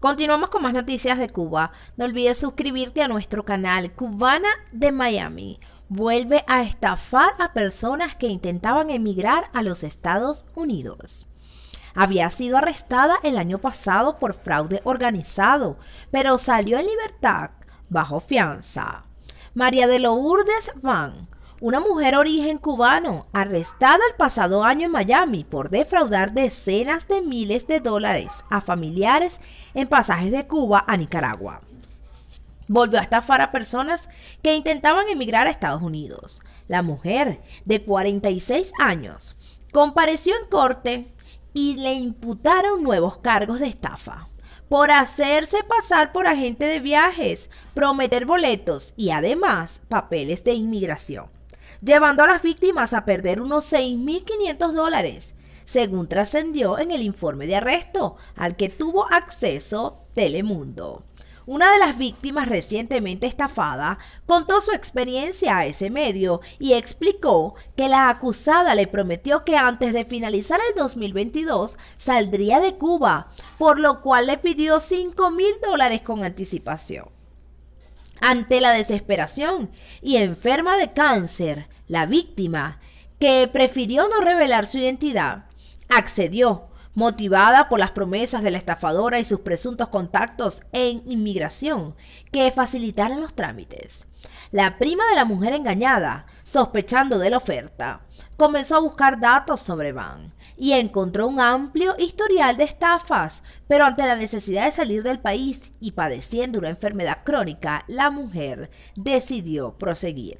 Continuamos con más noticias de Cuba. No olvides suscribirte a nuestro canal Cubana de Miami. Vuelve a estafar a personas que intentaban emigrar a los Estados Unidos. Había sido arrestada el año pasado por fraude organizado, pero salió en libertad bajo fianza. María de Lourdes Van una mujer origen cubano, arrestada el pasado año en Miami por defraudar decenas de miles de dólares a familiares en pasajes de Cuba a Nicaragua. Volvió a estafar a personas que intentaban emigrar a Estados Unidos. La mujer, de 46 años, compareció en corte y le imputaron nuevos cargos de estafa por hacerse pasar por agente de viajes, prometer boletos y además papeles de inmigración llevando a las víctimas a perder unos 6.500 dólares, según trascendió en el informe de arresto al que tuvo acceso Telemundo. Una de las víctimas recientemente estafada contó su experiencia a ese medio y explicó que la acusada le prometió que antes de finalizar el 2022 saldría de Cuba, por lo cual le pidió 5.000 mil dólares con anticipación. Ante la desesperación y enferma de cáncer, la víctima, que prefirió no revelar su identidad, accedió, motivada por las promesas de la estafadora y sus presuntos contactos en inmigración que facilitaron los trámites la prima de la mujer engañada, sospechando de la oferta, comenzó a buscar datos sobre Van y encontró un amplio historial de estafas, pero ante la necesidad de salir del país y padeciendo una enfermedad crónica, la mujer decidió proseguir.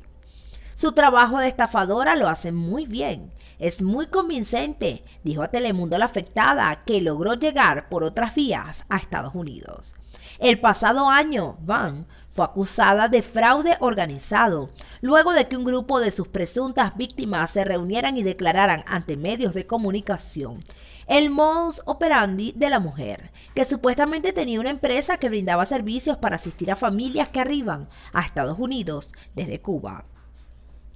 Su trabajo de estafadora lo hace muy bien. Es muy convincente, dijo a Telemundo la afectada, que logró llegar por otras vías a Estados Unidos. El pasado año, Van fue acusada de fraude organizado, luego de que un grupo de sus presuntas víctimas se reunieran y declararan ante medios de comunicación el modus operandi de la mujer, que supuestamente tenía una empresa que brindaba servicios para asistir a familias que arriban a Estados Unidos desde Cuba.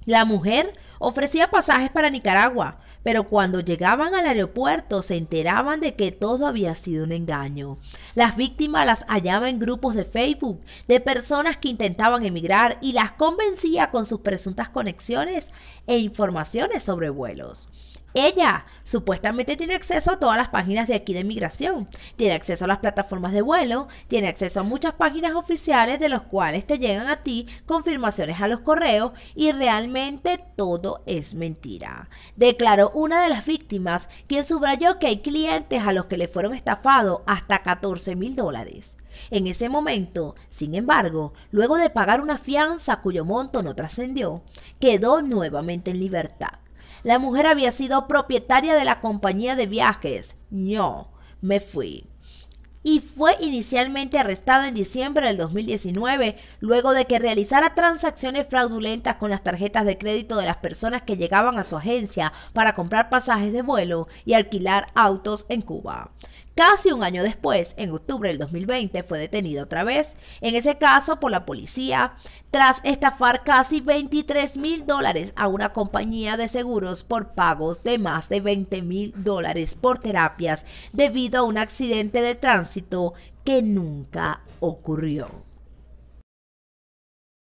La mujer ofrecía pasajes para Nicaragua, pero cuando llegaban al aeropuerto se enteraban de que todo había sido un engaño. Las víctimas las hallaba en grupos de Facebook de personas que intentaban emigrar y las convencía con sus presuntas conexiones e informaciones sobre vuelos. Ella supuestamente tiene acceso a todas las páginas de aquí de migración, tiene acceso a las plataformas de vuelo, tiene acceso a muchas páginas oficiales de las cuales te llegan a ti confirmaciones a los correos y realmente todo es mentira. Declaró una de las víctimas quien subrayó que hay clientes a los que le fueron estafados hasta 14 mil dólares. En ese momento, sin embargo, luego de pagar una fianza cuyo monto no trascendió, quedó nuevamente en libertad. La mujer había sido propietaria de la compañía de viajes. Yo me fui y fue inicialmente arrestado en diciembre del 2019, luego de que realizara transacciones fraudulentas con las tarjetas de crédito de las personas que llegaban a su agencia para comprar pasajes de vuelo y alquilar autos en Cuba. Casi un año después, en octubre del 2020, fue detenido otra vez, en ese caso por la policía, tras estafar casi 23 mil dólares a una compañía de seguros por pagos de más de 20 mil dólares por terapias debido a un accidente de tránsito que nunca ocurrió.